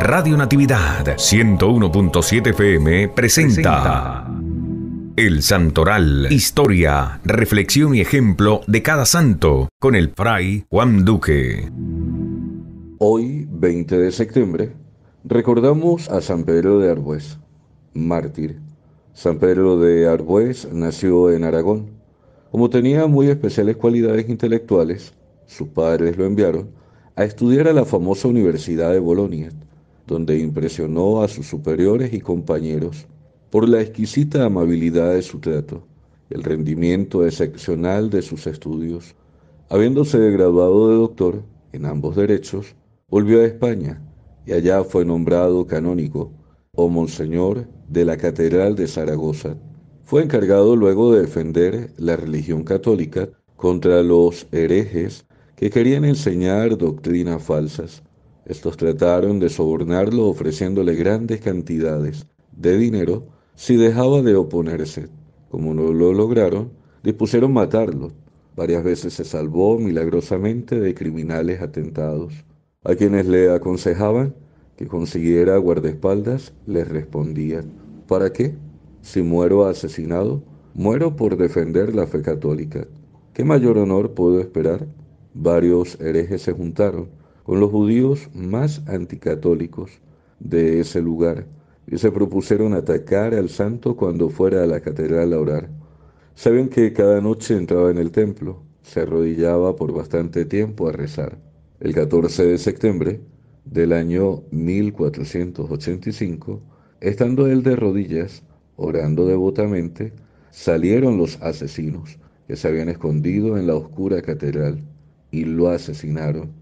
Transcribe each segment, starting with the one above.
Radio Natividad 101.7 FM presenta, El Santoral, historia, reflexión y ejemplo de cada santo con el fray Juan Duque. Hoy, 20 de septiembre, recordamos a San Pedro de Arbues, mártir. San Pedro de Arbues nació en Aragón. Como tenía muy especiales cualidades intelectuales, sus padres lo enviaron a estudiar a la famosa Universidad de Bolonia, donde impresionó a sus superiores y compañeros por la exquisita amabilidad de su trato, el rendimiento excepcional de sus estudios. Habiéndose graduado de doctor en ambos derechos, volvió a España y allá fue nombrado canónico o monseñor de la Catedral de Zaragoza. Fue encargado luego de defender la religión católica contra los herejes que querían enseñar doctrinas falsas. Estos trataron de sobornarlo ofreciéndole grandes cantidades de dinero si dejaba de oponerse. Como no lo lograron, dispusieron matarlo. Varias veces se salvó milagrosamente de criminales atentados. A quienes le aconsejaban que consiguiera guardaespaldas, les respondían, ¿para qué? Si muero asesinado, muero por defender la fe católica. ¿Qué mayor honor puedo esperar? Varios herejes se juntaron con los judíos más anticatólicos de ese lugar y se propusieron atacar al santo cuando fuera a la catedral a orar. Saben que cada noche entraba en el templo, se arrodillaba por bastante tiempo a rezar. El 14 de septiembre del año 1485, estando él de rodillas, orando devotamente, salieron los asesinos que se habían escondido en la oscura catedral y lo asesinaron.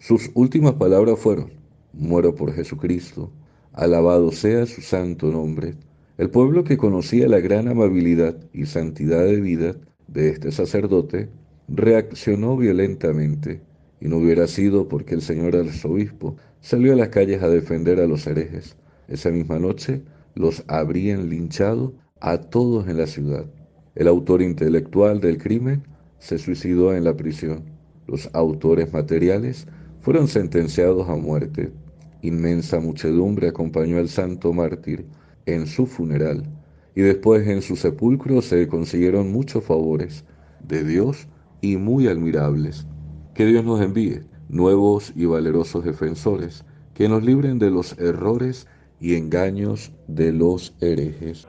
Sus últimas palabras fueron, muero por Jesucristo, alabado sea su santo nombre. El pueblo que conocía la gran amabilidad y santidad de vida de este sacerdote reaccionó violentamente, y no hubiera sido porque el señor arzobispo salió a las calles a defender a los herejes. Esa misma noche los habrían linchado a todos en la ciudad. El autor intelectual del crimen se suicidó en la prisión. Los autores materiales fueron sentenciados a muerte. Inmensa muchedumbre acompañó al santo mártir en su funeral y después en su sepulcro se consiguieron muchos favores de Dios y muy admirables. Que Dios nos envíe nuevos y valerosos defensores que nos libren de los errores y engaños de los herejes.